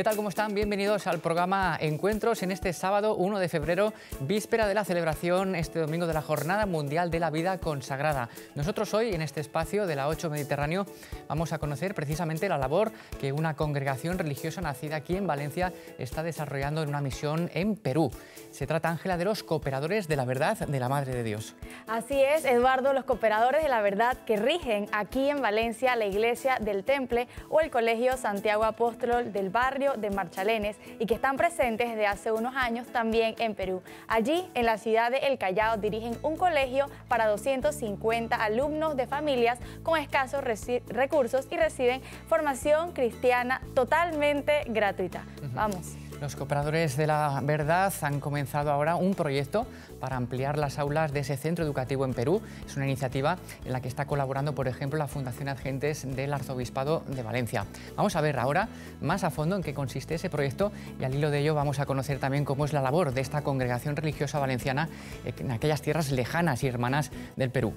¿Qué tal? ¿Cómo están? Bienvenidos al programa Encuentros en este sábado 1 de febrero, víspera de la celebración este domingo de la Jornada Mundial de la Vida Consagrada. Nosotros hoy en este espacio de la 8 Mediterráneo vamos a conocer precisamente la labor que una congregación religiosa nacida aquí en Valencia está desarrollando en una misión en Perú. Se trata, Ángela, de los cooperadores de la verdad de la Madre de Dios. Así es, Eduardo, los cooperadores de la verdad que rigen aquí en Valencia la Iglesia del Temple o el Colegio Santiago Apóstol del barrio de Marchalenes y que están presentes desde hace unos años también en Perú. Allí, en la ciudad de El Callao, dirigen un colegio para 250 alumnos de familias con escasos recursos y reciben formación cristiana totalmente gratuita. Vamos. Los cooperadores de la verdad han comenzado ahora un proyecto para ampliar las aulas de ese centro educativo en Perú. Es una iniciativa en la que está colaborando, por ejemplo, la Fundación Agentes del Arzobispado de Valencia. Vamos a ver ahora más a fondo en qué consiste ese proyecto y al hilo de ello vamos a conocer también cómo es la labor de esta congregación religiosa valenciana en aquellas tierras lejanas y hermanas del Perú.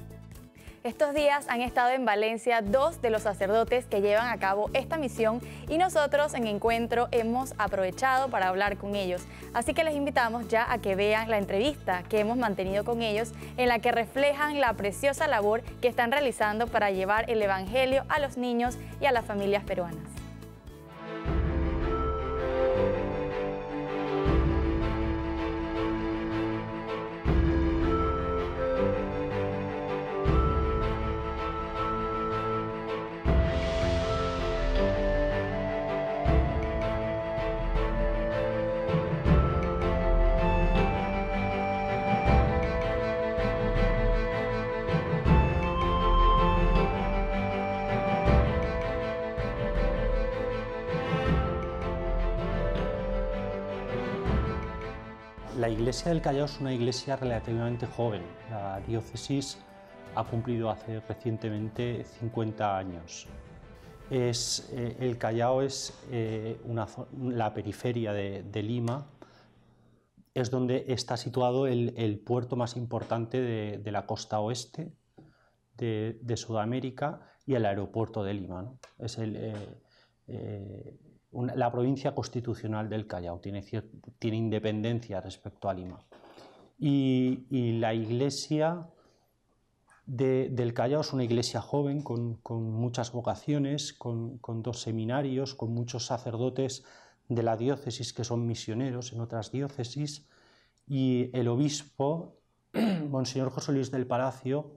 Estos días han estado en Valencia dos de los sacerdotes que llevan a cabo esta misión y nosotros en Encuentro hemos aprovechado para hablar con ellos. Así que les invitamos ya a que vean la entrevista que hemos mantenido con ellos en la que reflejan la preciosa labor que están realizando para llevar el Evangelio a los niños y a las familias peruanas. Iglesia del Callao es una iglesia relativamente joven. La diócesis ha cumplido hace recientemente 50 años. Eh, el Callao es eh, la periferia de, Lima, es donde está situado el, puerto más importante de, la costa oeste de, Sudamérica y el aeropuerto de Lima. Es el, eh, la provincia constitucional del Callao, tiene, tiene independencia respecto a Lima. Y, la iglesia del Callao es una iglesia joven con, muchas vocaciones, con, dos seminarios, con muchos sacerdotes de la diócesis que son misioneros en otras diócesis y el obispo, Monseñor José Luis del Palacio,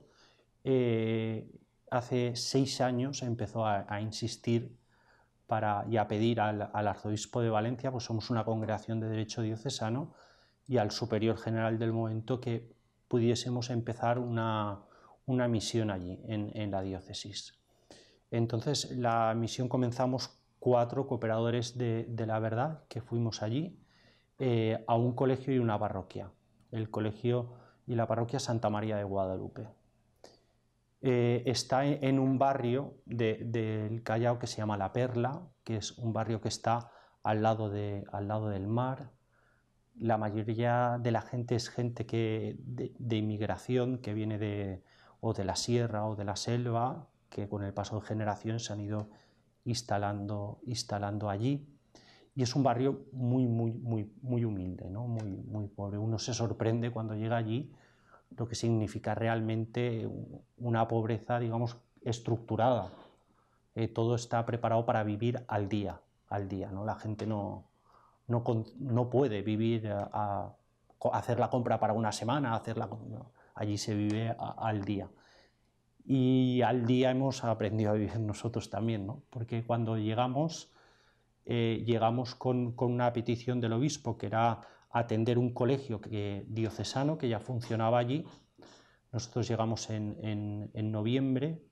eh, hace seis años empezó a insistir y a pedir al, arzobispo de Valencia, pues somos una congregación de derecho diocesano, y al superior general del momento que pudiésemos empezar una, misión allí, en, la diócesis. Entonces, la misión comenzamos cuatro cooperadores de, la verdad que fuimos allí eh, a un colegio y una parroquia, el colegio y la parroquia Santa María de Guadalupe. Eh, está e-, en un barrio del Callao que se llama La Perla, que es un barrio que está al lado, al lado del mar. La mayoría de la gente es gente que, de, inmigración que viene de, o de la sierra o de la selva, que con el paso de generaciones se han ido instalando, instalando allí. Y es un barrio muy, muy, muy, humilde, ¿no? muy pobre. Uno se sorprende cuando llega allí lo que significa realmente una pobreza, digamos, estructurada. Eh, todo está preparado para vivir al día, al día, ¿no? La gente no, no, no puede vivir a, hacer la compra para una semana, hacer allí se vive al día. Y al día hemos aprendido a vivir nosotros también, ¿no? Porque cuando llegamos, eh, llegamos con, con, una petición del obispo que era atender un colegio diocesano que ya funcionaba allí. Nosotros llegamos en, noviembre,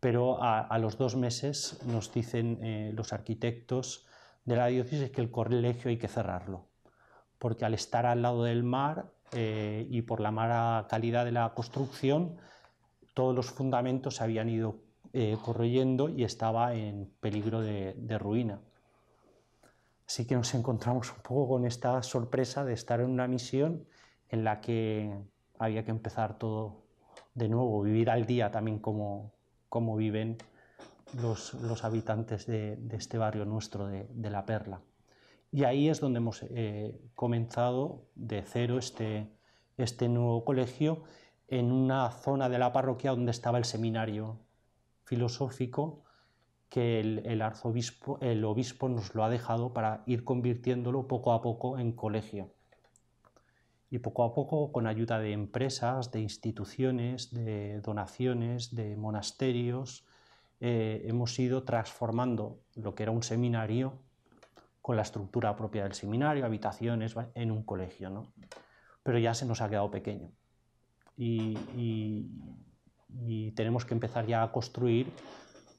pero a, los dos meses nos dicen eh, los arquitectos de la diócesis que el colegio hay que cerrarlo, porque al estar al lado del mar eh, y por la mala calidad de la construcción, todos los fundamentos se habían ido eh, corroyendo y estaba en peligro de ruina. Así que nos encontramos un poco con esta sorpresa de estar en una misión en la que había que empezar todo de nuevo, vivir al día también como, viven los, habitantes de, este barrio nuestro, de, La Perla. Y ahí es donde hemos eh, comenzado de cero este, este nuevo colegio en una zona de la parroquia donde estaba el seminario filosófico que el, arzobispo, el obispo nos lo ha dejado para ir convirtiéndolo poco a poco en colegio. Y poco a poco, con ayuda de empresas, de instituciones, de donaciones, de monasterios, eh, hemos ido transformando lo que era un seminario con la estructura propia del seminario, habitaciones, en un colegio. Pero ya se nos ha quedado pequeño. y tenemos que empezar ya a construir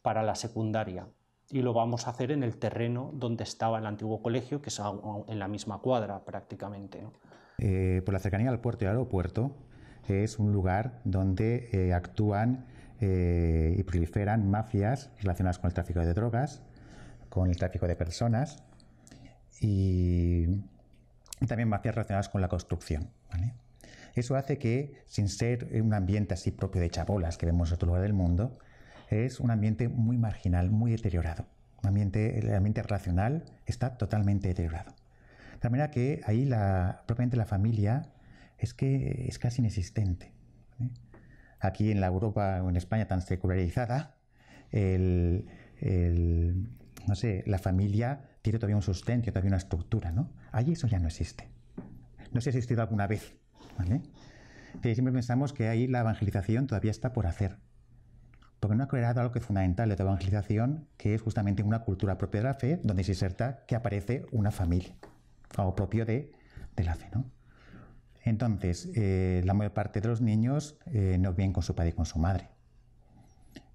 para la secundaria y lo vamos a hacer en el terreno donde estaba el antiguo colegio, que es en la misma cuadra prácticamente. Eh, por la cercanía al puerto y al aeropuerto, es un lugar donde eh, actúan eh, y proliferan mafias relacionadas con el tráfico de drogas, con el tráfico de personas y también mafias relacionadas con la construcción. Eso hace que, sin ser un ambiente así propio de chabolas que vemos en otro lugar del mundo, es un ambiente muy marginal, muy deteriorado. Un ambiente, el ambiente racional está totalmente deteriorado. De manera que ahí la, propiamente la familia es que es casi inexistente. ¿eh? Aquí en la Europa o en España tan secularizada, no sé, la familia tiene todavía un sustento, todavía una estructura, ¿no? Allí eso ya no existe. No se ha existido alguna vez, siempre pensamos que ahí la evangelización todavía está por hacer porque no ha creado algo que es fundamental de la evangelización, que es justamente una cultura propia de la fe, donde se inserta que aparece una familia, algo propio de, la fe. Entonces, eh, la mayor parte de los niños eh, no viven con su padre y con su madre.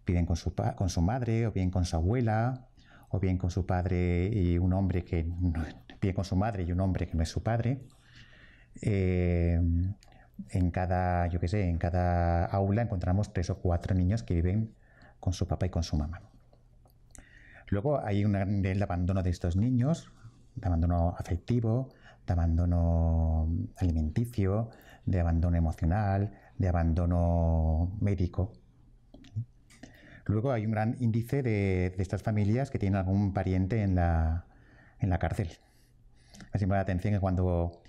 piden con su, con su madre, o bien con su abuela, o bien con su padre y un hombre que no, con su madre y un hombre que no es su padre. Eh, en cada, yo qué sé, en cada aula encontramos tres o cuatro niños que viven con su papá y con su mamá. Luego hay un abandono de estos niños, de abandono afectivo, de abandono alimenticio, de abandono emocional, de abandono médico. Luego hay un gran índice de, estas familias que tienen algún pariente en la, en la cárcel. Así me da la atención que cuando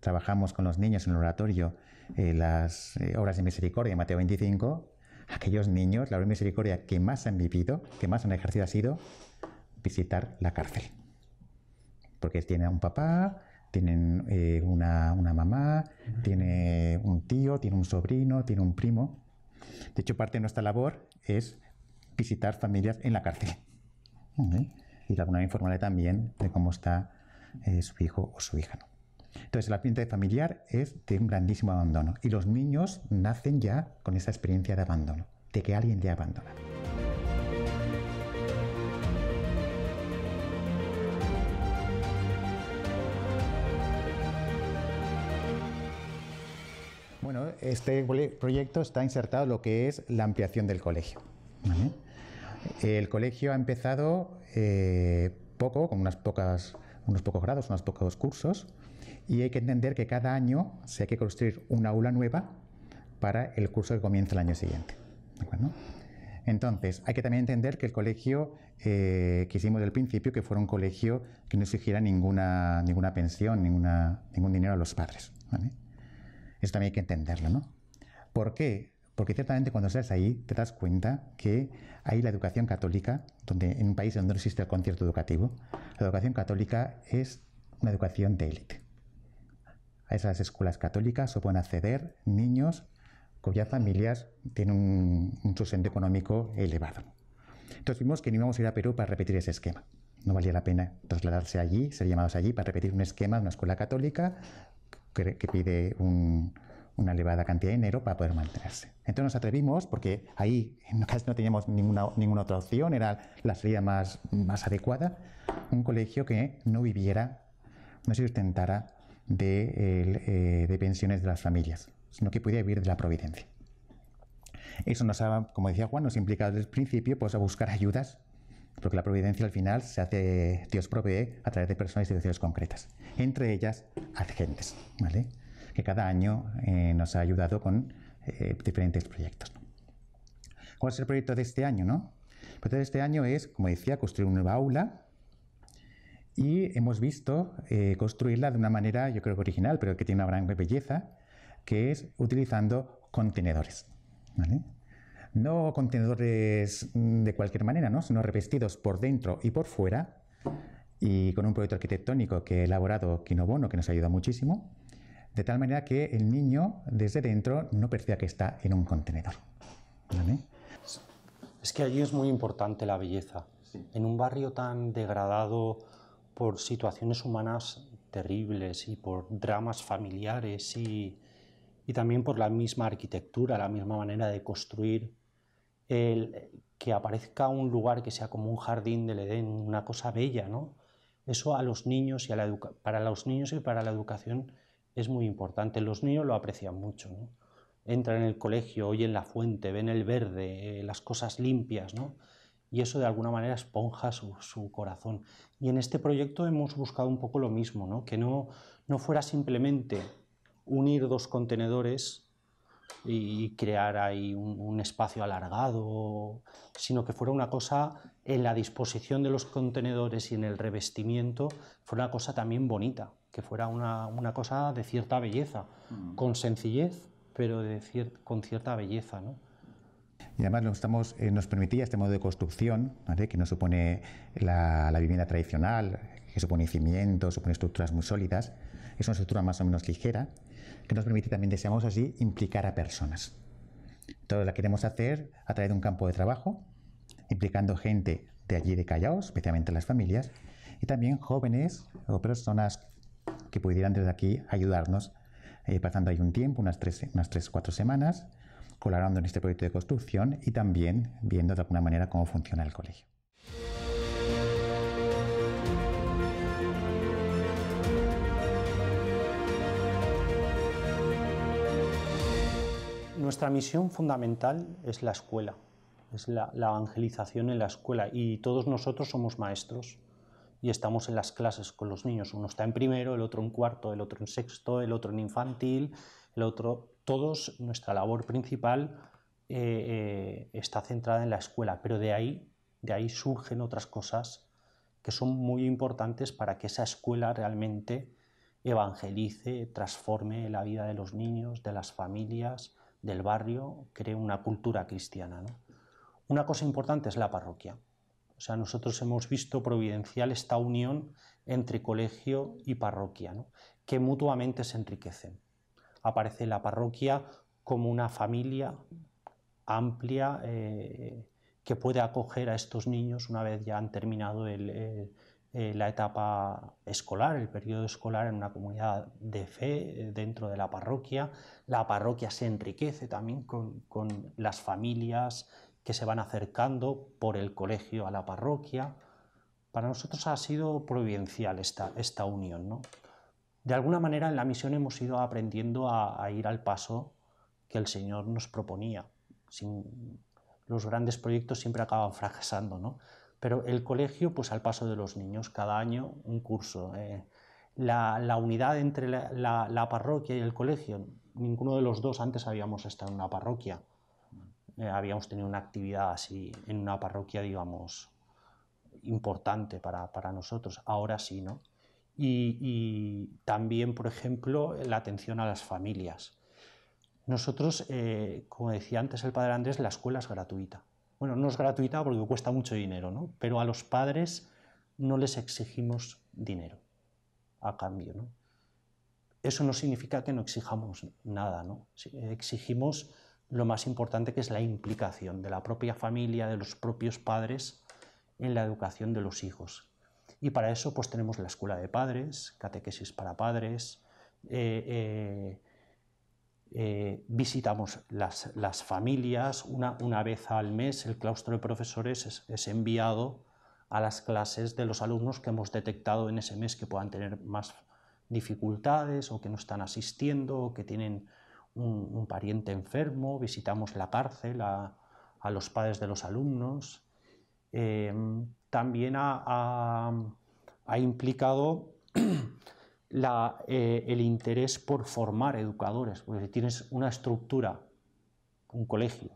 trabajamos con los niños en el oratorio eh, las eh, obras de misericordia, Mateo 25, aquellos niños, la obra de misericordia que más han vivido, que más han ejercido ha sido visitar la cárcel. Porque tienen un papá, tienen eh, una, mamá, tiene un tío, tiene un sobrino, tiene un primo. De hecho, parte de nuestra labor es visitar familias en la cárcel. Y de alguna informarle también de cómo está su hijo o su hija. Entonces, la pinta de familiar es de un grandísimo abandono y los niños nacen ya con esa experiencia de abandono, de que alguien te abandona. Bueno, este proyecto está insertado en lo que es la ampliación del colegio. El colegio ha empezado eh, poco, con unos pocos grados, unos pocos cursos, y hay que entender que cada año se hay que construir una aula nueva para el curso que comienza el año siguiente. Entonces, hay que también entender que el colegio eh, que hicimos del principio, que fuera un colegio que no exigiera ninguna, ninguna pensión, ninguna, ningún dinero a los padres. ¿vale? Eso también hay que entenderlo, ¿no? ¿Por qué? Porque ciertamente cuando estás ahí te das cuenta que ahí la educación católica, donde, en un país donde no existe el concierto educativo, la educación católica es una educación de élite a esas escuelas católicas o pueden acceder niños cuyas familias tienen un, sustento económico elevado. Entonces vimos que no íbamos a ir a Perú para repetir ese esquema. No valía la pena trasladarse allí, ser llamados allí para repetir un esquema de una escuela católica que, pide una elevada cantidad de dinero para poder mantenerse. Entonces nos atrevimos, porque ahí casi no teníamos ninguna, ninguna otra opción, era la salida más, más adecuada, un colegio que no viviera, no se sustentara eh, de, pensiones de las familias, sino que podía vivir de la providencia. Eso nos ha, como decía Juan, nos implicado desde el principio pues, a buscar ayudas, porque la providencia al final se hace, Dios provee a través de personas y instituciones concretas, entre ellas agentes, ¿vale? que cada año eh, nos ha ayudado con eh, diferentes proyectos. ¿Cuál es el proyecto de este año? No? El proyecto de este año es, como decía, construir un nueva aula y hemos visto eh, construirla de una manera, yo creo que original, pero que tiene una gran belleza, que es utilizando contenedores. No contenedores mm, de cualquier manera, ¿no? sino revestidos por dentro y por fuera, y con un proyecto arquitectónico que he elaborado Kinobono, que nos ayuda muchísimo, de tal manera que el niño desde dentro no perciba que está en un contenedor. Es que allí es muy importante la belleza. En un barrio tan degradado, por situaciones humanas terribles y por dramas familiares y, también por la misma arquitectura, la misma manera de construir, que aparezca un lugar que sea como un jardín del Edén, una cosa bella, ¿no? Eso a los niños y para los niños y para la educación es muy importante. Los niños lo aprecian mucho, ¿no? Entran en el colegio, oyen la fuente, ven el verde, eh, las cosas limpias, ¿no? y eso de alguna manera esponja su, corazón. Y en este proyecto hemos buscado un poco lo mismo, ¿no? que no, no fuera simplemente unir dos contenedores y crear ahí un, espacio alargado, sino que fuera una cosa en la disposición de los contenedores y en el revestimiento, fuera una cosa también bonita, que fuera una, cosa de cierta belleza, mm. con sencillez, pero de con cierta belleza. ¿no? Y además eh, nos, permitía este modo de construcción, que no supone la, vivienda tradicional, que supone cimientos, supone estructuras muy sólidas, es una estructura más o menos ligera, que nos permite también, deseamos así, implicar a personas. Entonces la queremos hacer a través de un campo de trabajo, implicando gente de allí de Callao, especialmente las familias, y también jóvenes o personas que pudieran desde aquí ayudarnos, eh, pasando ahí un tiempo, unas tres, unas tres cuatro semanas, colaborando en este proyecto de construcción y también viendo de alguna manera cómo funciona el colegio. Nuestra misión fundamental es la escuela, es la, la evangelización en la escuela y todos nosotros somos maestros y estamos en las clases con los niños. Uno está en primero, el otro en cuarto, el otro en sexto, el otro en infantil, el otro todos, nuestra labor principal eh, eh, está centrada en la escuela, pero de ahí, de ahí surgen otras cosas que son muy importantes para que esa escuela realmente evangelice, transforme la vida de los niños, de las familias, del barrio, cree una cultura cristiana. Una cosa importante es la parroquia. O sea, nosotros hemos visto providencial esta unión entre colegio y parroquia, que mutuamente se enriquecen aparece la parroquia como una familia amplia eh, que puede acoger a estos niños una vez ya han terminado eh, eh, la etapa escolar, el periodo escolar en una comunidad de fe dentro de la parroquia. La parroquia se enriquece también con, las familias que se van acercando por el colegio a la parroquia. Para nosotros ha sido providencial esta, esta unión. ¿no? de alguna manera en la misión hemos ido aprendiendo a, ir al paso que el Señor nos proponía. los grandes proyectos siempre acaban fracasando, ¿no? Pero el colegio, pues al paso de los niños, cada año un curso. Eh. la, unidad entre la, parroquia y el colegio, ninguno de los dos antes habíamos estado en una parroquia. Eh, habíamos tenido una actividad así en una parroquia, digamos, importante para nosotros. Ahora sí, ¿no? y, también, por ejemplo, la atención a las familias. Nosotros, eh, como decía antes el padre Andrés, la escuela es gratuita. Bueno, no es gratuita porque cuesta mucho dinero, ¿no? Pero a los padres no les exigimos dinero a cambio, ¿no? Eso no significa que no exijamos nada, ¿no? Exigimos lo más importante que es la implicación de la propia familia, de los propios padres en la educación de los hijos, y para eso pues tenemos la escuela de padres, catequesis para padres, eh, eh, eh, visitamos las, las familias, una, una, vez al mes el claustro de profesores es, enviado a las clases de los alumnos que hemos detectado en ese mes que puedan tener más dificultades o que no están asistiendo o que tienen un, pariente enfermo, visitamos la cárcel a, los padres de los alumnos también ha, implicado eh, el interés por formar educadores, porque tienes una estructura, un colegio,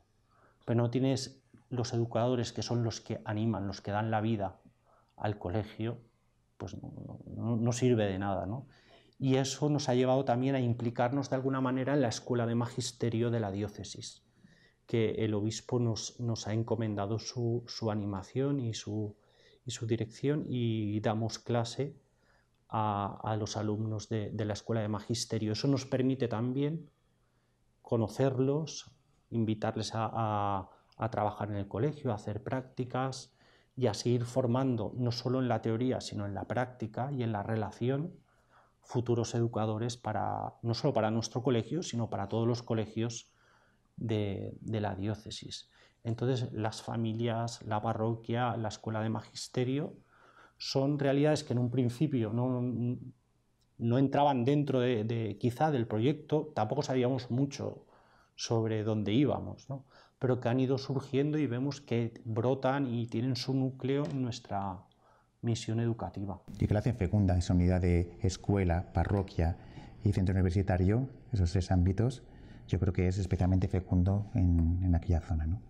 pero no tienes los educadores que son los que animan, los que dan la vida al colegio, pues no, sirve de nada, y eso nos ha llevado también a implicarnos de alguna manera en la escuela de magisterio de la diócesis, que el obispo nos, ha encomendado su animación y su, su dirección y damos clase a, los alumnos de, la Escuela de Magisterio. Eso nos permite también conocerlos, invitarles a, trabajar en el colegio, a hacer prácticas y a seguir formando, no solo en la teoría, sino en la práctica y en la relación, futuros educadores no solo para nuestro colegio, sino para todos los colegios de la diócesis. Entonces, las familias, la parroquia, la escuela de magisterio son realidades que en un principio no, entraban dentro de, quizá del proyecto, tampoco sabíamos mucho sobre dónde íbamos, ¿no? pero que han ido surgiendo y vemos que brotan y tienen su núcleo en nuestra misión educativa. Y que la hacen fecunda esa unidad de escuela, parroquia y centro universitario, esos tres ámbitos, yo creo que es especialmente fecundo en, en aquella zona. ¿no?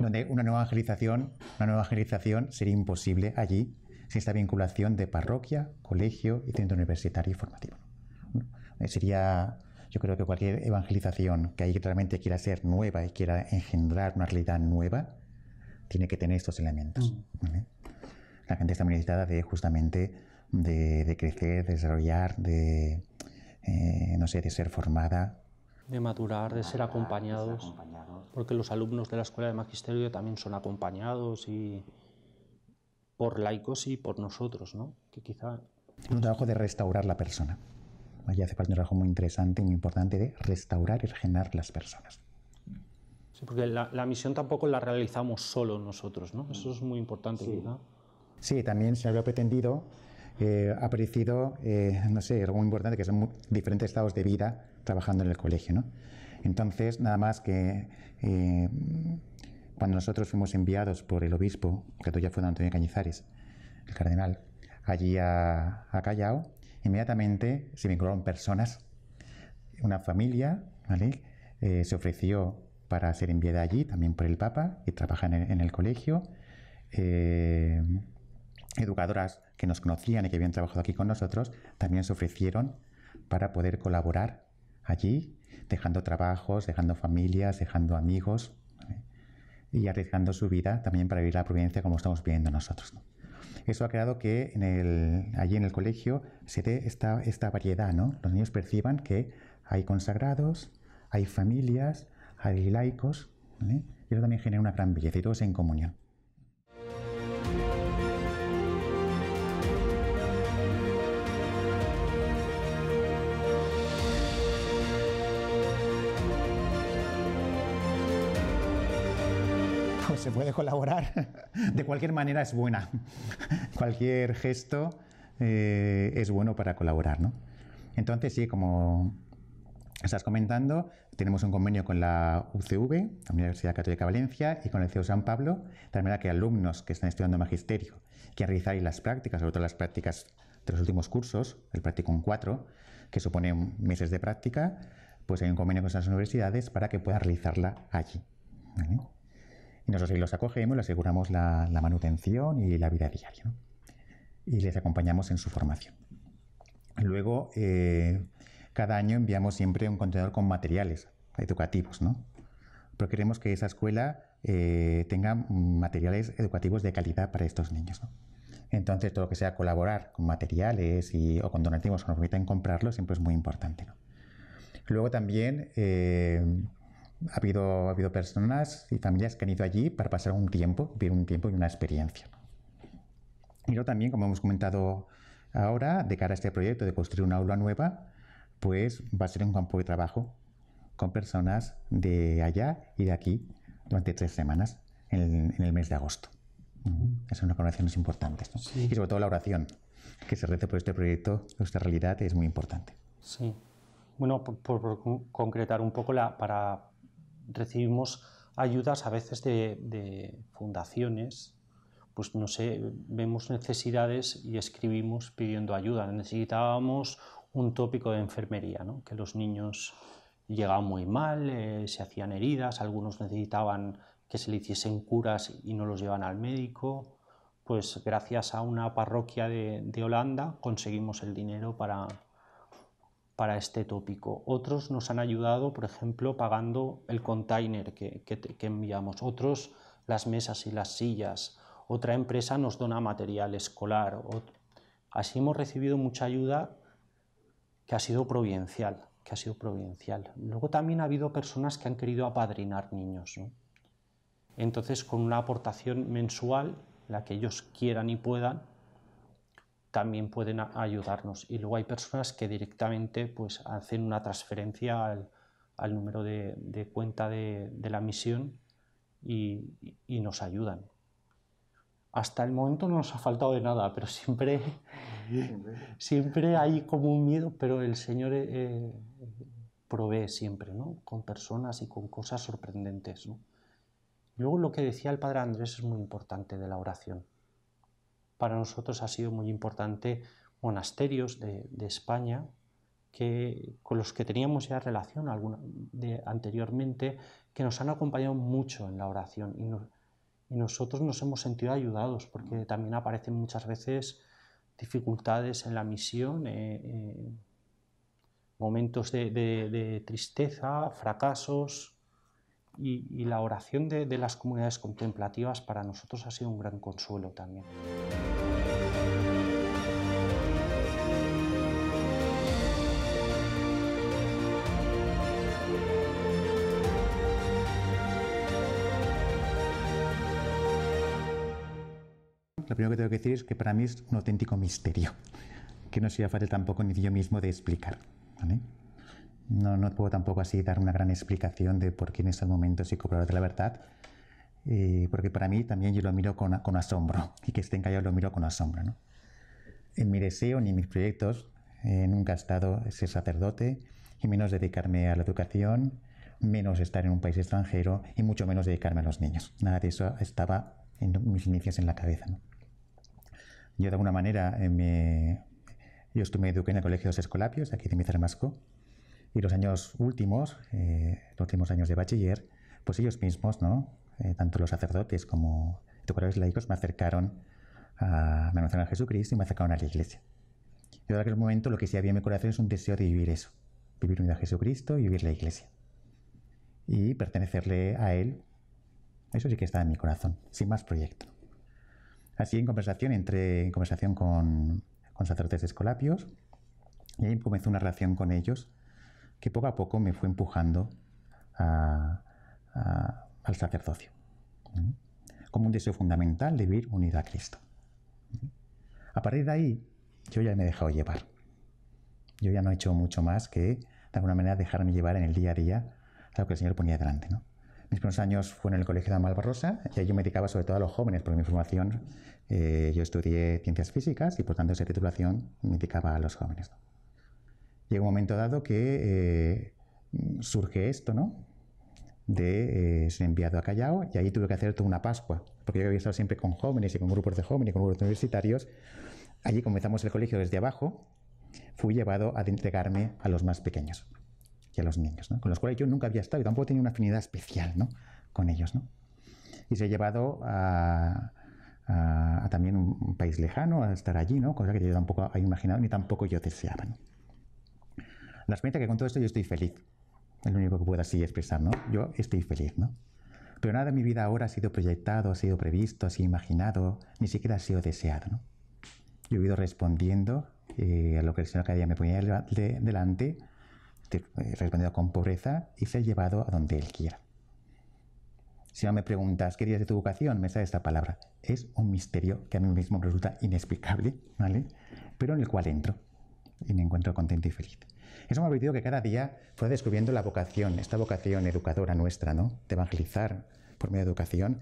donde una nueva evangelización, una nueva evangelización sería imposible allí sin esta vinculación de parroquia, colegio y centro universitario y formativo. Sería, yo creo que cualquier evangelización que ahí realmente quiera ser nueva y quiera engendrar una realidad nueva, tiene que tener estos elementos. Mm. La gente está necesitada de justamente de, crecer, de desarrollar, de, eh, no sé, de ser formada, de madurar, de ser acompañados, porque los alumnos de la Escuela de Magisterio también son acompañados y por laicos y por nosotros, ¿no? Que Un trabajo de restaurar la persona. Allí hace parte un trabajo muy interesante y muy importante de restaurar y regenerar las personas. Sí, porque la, la misión tampoco la realizamos solo nosotros, ¿no? Mm. Eso es muy importante, sí. Sí, también se había pretendido eh, ha aparecido, eh, no sé, algo muy importante, que son diferentes estados de vida trabajando en el colegio. ¿no? Entonces, nada más que eh, cuando nosotros fuimos enviados por el obispo, que todavía fue Antonio Cañizares, el cardenal, allí a, Callao, inmediatamente se vincularon personas, una familia, ¿vale? se ofreció para ser enviada allí, también por el Papa, y trabajar en en el colegio. educadoras que nos conocían y que habían trabajado aquí con nosotros, también se ofrecieron para poder colaborar allí, dejando trabajos, dejando familias, dejando amigos y arriesgando su vida también para vivir la providencia como estamos viviendo nosotros. Eso ha creado que en el, allí en el colegio se dé esta, esta variedad, ¿no? Los niños perciban que hay consagrados, hay familias, hay laicos, y eso también genera una gran belleza y todos en comunión. se puede colaborar. De cualquier manera es buena. Cualquier gesto eh, es bueno para colaborar, ¿no? Entonces, sí, como estás comentando, tenemos un convenio con la UCV, la Universidad Católica de Valencia, y con el CEU San Pablo, de manera que alumnos que están estudiando magisterio, que realizar las prácticas, sobre todo las prácticas de los últimos cursos, el Practicum 4, que supone meses de práctica, pues hay un convenio con esas universidades para que puedan realizarla allí. ¿Vale? nosotros los acogemos, les aseguramos la, manutención y la vida diaria. Y les acompañamos en su formación. Luego, eh, cada año enviamos siempre un contenedor con materiales educativos, ¿no? Pero queremos que esa escuela eh, tenga materiales educativos de calidad para estos niños. Entonces, todo lo que sea colaborar con materiales o con donativos que nos permitan comprarlo siempre es muy importante. Luego también eh, ha habido, ha habido personas y familias que han ido allí para pasar un tiempo, vivir un tiempo y una experiencia. Y luego también, como hemos comentado ahora, de cara a este proyecto de construir una aula nueva, pues va a ser un campo de trabajo con personas de allá y de aquí durante tres semanas en el, mes de agosto. Esa Es una conexión importante. Y sobre todo la oración que se rece por este proyecto, nuestra realidad es muy importante. Sí. Bueno, por, por concretar un poco la, para, recibimos ayudas a veces de, fundaciones, pues no sé, vemos necesidades y escribimos pidiendo ayuda. Necesitábamos un tópico de enfermería, ¿no? que los niños llegaban muy mal, eh, se hacían heridas, algunos necesitaban que se le hiciesen curas y no los llevan al médico. Pues gracias a una parroquia de Holanda conseguimos el dinero para, para este tópico. Otros nos han ayudado, por ejemplo, pagando el container que, enviamos. Otros las mesas y las sillas. Otra empresa nos dona material escolar. Así hemos recibido mucha ayuda que ha sido providencial, que ha sido providencial. Luego también ha habido personas que han querido apadrinar niños. Entonces, con una aportación mensual, la que ellos quieran y puedan, también pueden ayudarnos. Y luego hay personas que directamente pues, hacen una transferencia al, número de, cuenta de, la misión y, nos ayudan. Hasta el momento no nos ha faltado de nada, pero siempre, siempre hay como un miedo, pero el Señor eh, provee siempre, Con personas y con cosas sorprendentes, Luego lo que decía el Padre Andrés es muy importante de la oración para nosotros ha sido muy importante monasterios de, España que, con los que teníamos ya relación anteriormente, que nos han acompañado mucho en la oración y, nosotros nos hemos sentido ayudados porque también aparecen muchas veces dificultades en la misión, eh, eh, momentos de tristeza, fracasos, y, la oración de, las comunidades contemplativas para nosotros ha sido un gran consuelo también. Lo primero que tengo que decir es que para mí es un auténtico misterio, que no sería fácil tampoco ni yo mismo de explicar. No, no puedo tampoco así dar una gran explicación de por qué en estos momento soy cobró de la verdad, eh, porque para mí también yo lo miro con, con asombro y que esté callados lo miro con asombro. ¿no? En mi deseo ni en mis proyectos eh, nunca he estado ser sacerdote y menos dedicarme a la educación, menos estar en un país extranjero y mucho menos dedicarme a los niños. Nada de eso estaba en mis inicios en la cabeza. ¿no? Yo de alguna manera eh, yo estuve, me eduqué en el Colegio de los Escolapios, aquí de Mizarmasco, y los años últimos, eh, los últimos años de bachiller, pues ellos mismos, ¿no? Eh, tanto los sacerdotes como educadores laicos me acercaron a, me a Jesucristo y me acercaron a la iglesia. Yo en aquel momento lo que sí había en mi corazón es un deseo de vivir eso, vivir unido a Jesucristo y vivir la iglesia. Y pertenecerle a Él, eso sí que estaba en mi corazón, sin más proyecto. Así en conversación, entre en conversación con, con sacerdotes Escolapios y ahí comenzó una relación con ellos que poco a poco me fue empujando al sacerdocio, como un deseo fundamental de vivir unido a Cristo. A partir de ahí, yo ya me he dejado llevar. Yo ya no he hecho mucho más que, de alguna manera, dejarme llevar en el día a día a lo que el Señor ponía delante. Mis primeros años fueron en el Colegio de Malvarrosa y ahí yo me dedicaba sobre todo a los jóvenes, porque mi formación, eh, yo estudié ciencias físicas y por tanto esa titulación me dedicaba a los jóvenes llega un momento dado que eh, surge esto, ¿no? De eh, ser enviado a Callao y ahí tuve que hacer toda una Pascua, porque yo había estado siempre con jóvenes y con grupos de jóvenes y con grupos universitarios. Allí comenzamos el colegio desde abajo, fui llevado a entregarme a los más pequeños y a los niños, ¿no? con los cuales yo nunca había estado y tampoco tenía una afinidad especial ¿no? con ellos. ¿no? Y se he llevado a, también un, país lejano, a estar allí, ¿no? cosa que yo tampoco había imaginado ni tampoco yo deseaba. ¿no? la cuenta que con todo esto yo estoy feliz. Es lo único que puedo así expresar, ¿no? Yo estoy feliz, ¿no? Pero nada de mi vida ahora ha sido proyectado, ha sido previsto, ha sido imaginado, ni siquiera ha sido deseado, ¿no? Yo he ido respondiendo eh, a lo que el Señor cada día me ponía delante, he eh, respondido con pobreza y se ha llevado a donde Él quiera. Si no me preguntas, ¿qué de tu vocación? Me sale esta palabra. Es un misterio que a mí mismo resulta inexplicable, ¿vale? Pero en el cual entro y me encuentro contento y feliz. Eso me ha que cada día fue descubriendo la vocación, esta vocación educadora nuestra, De evangelizar por medio de educación.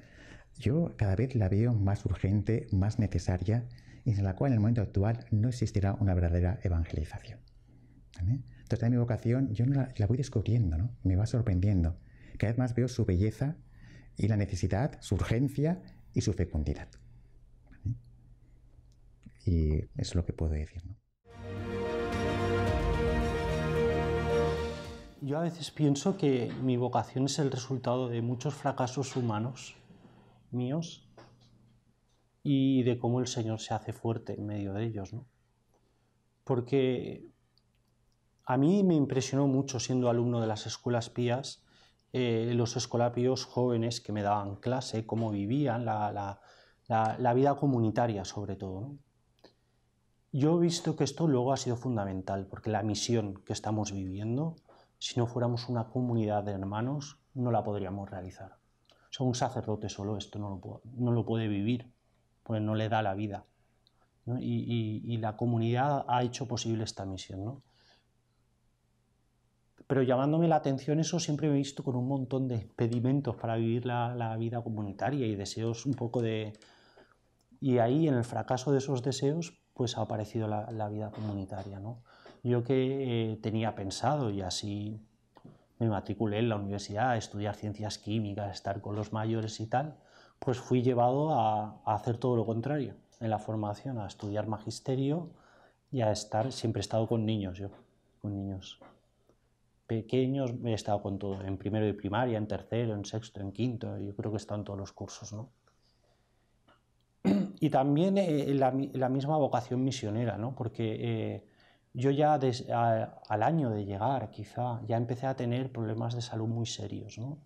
Yo cada vez la veo más urgente, más necesaria y sin la cual en el momento actual no existirá una verdadera evangelización. Entonces, mi vocación, yo la, voy descubriendo, Me va sorprendiendo. Cada vez más veo su belleza y la necesidad, su urgencia y su fecundidad. Y es lo que puedo decir, ¿no? Yo a veces pienso que mi vocación es el resultado de muchos fracasos humanos míos y de cómo el Señor se hace fuerte en medio de ellos, Porque a mí me impresionó mucho siendo alumno de las escuelas pías, eh, los escolapios jóvenes que me daban clase, cómo vivían, la, vida comunitaria sobre todo. Yo he visto que esto luego ha sido fundamental, porque la misión que estamos viviendo si no fuéramos una comunidad de hermanos, no la podríamos realizar. un sacerdote solo esto no lo, puede, vivir, pues no le da la vida. Y, la comunidad ha hecho posible esta misión. ¿no? Pero llamándome la atención eso siempre me he visto con un montón de impedimentos para vivir la, vida comunitaria y deseos un poco de... Y ahí en el fracaso de esos deseos pues ha aparecido la, la vida comunitaria. ¿no? yo que eh, tenía pensado y así me matriculé en la universidad a estudiar ciencias químicas, estar con los mayores y tal, pues fui llevado a, hacer todo lo contrario en la formación, a estudiar magisterio y a estar, siempre he estado con niños yo, con niños pequeños, he estado con todo, en primero de primaria, en tercero, en sexto, en quinto, yo creo que he estado en todos los cursos, ¿no? Y también eh, la, misma vocación misionera, ¿no? Porque eh, yo ya al año de llegar, quizá, ya empecé a tener problemas de salud muy serios, ¿no?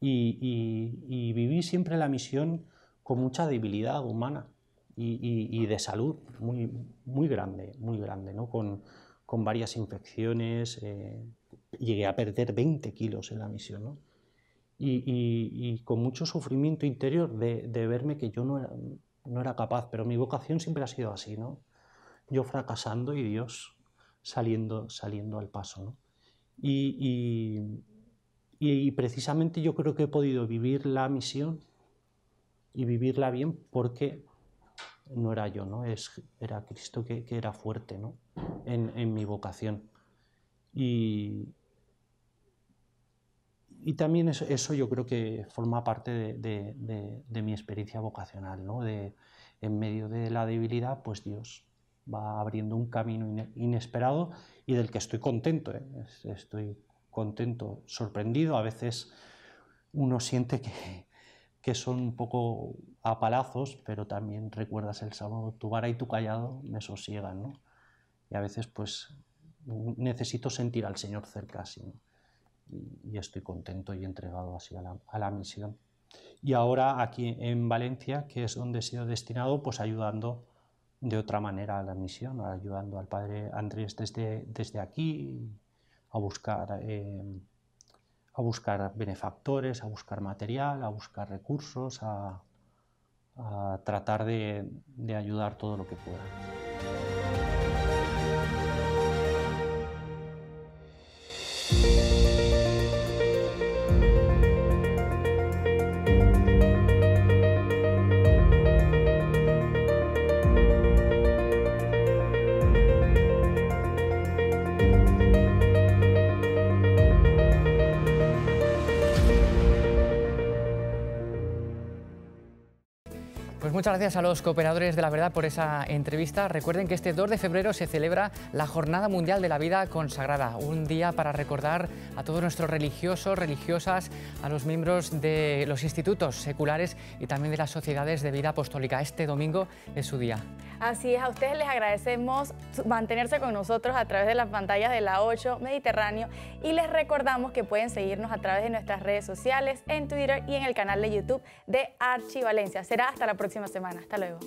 Y, viví siempre la misión con mucha debilidad humana y, de salud muy, muy grande, muy grande, ¿no? Con, varias infecciones, eh, llegué a perder 20 kilos en la misión, ¿no? Y, con mucho sufrimiento interior de, verme que yo no era, no era capaz, pero mi vocación siempre ha sido así, ¿no? yo fracasando y Dios saliendo, saliendo al paso. Y, y, y precisamente yo creo que he podido vivir la misión y vivirla bien porque no era yo, ¿no? Es, era Cristo que, que era fuerte, ¿no? en, en, mi vocación. Y, y también eso, yo creo que forma parte de, de, de, mi experiencia vocacional, ¿no? en medio de la debilidad, pues Dios va abriendo un camino inesperado y del que estoy contento. ¿eh? Estoy contento, sorprendido. A veces uno siente que, que son un poco a palazos, pero también recuerdas el sábado, tu vara y tu callado me sosiegan. Y a veces pues necesito sentir al Señor cerca y, estoy contento y entregado así la, a la misión. Y ahora aquí en Valencia, que es donde he sido destinado, pues ayudando de otra manera a la misión, ayudando al padre Andrés desde, desde aquí a buscar, em, a buscar benefactores, a buscar material, a buscar recursos, a, tratar de, de ayudar todo lo que pueda. Muchas gracias a los cooperadores de la verdad por esa entrevista. Recuerden que este 2 de febrero se celebra la Jornada Mundial de la Vida Consagrada, un día para recordar a todos nuestros religiosos, religiosas, a los miembros de los institutos seculares y también de las sociedades de vida apostólica. Este domingo es su día. Así es, a ustedes les agradecemos mantenerse con nosotros a través de las pantallas de la 8 Mediterráneo y les recordamos que pueden seguirnos a través de nuestras redes sociales, en Twitter y en el canal de YouTube de Archivalencia. Será hasta la próxima semana. Hasta luego.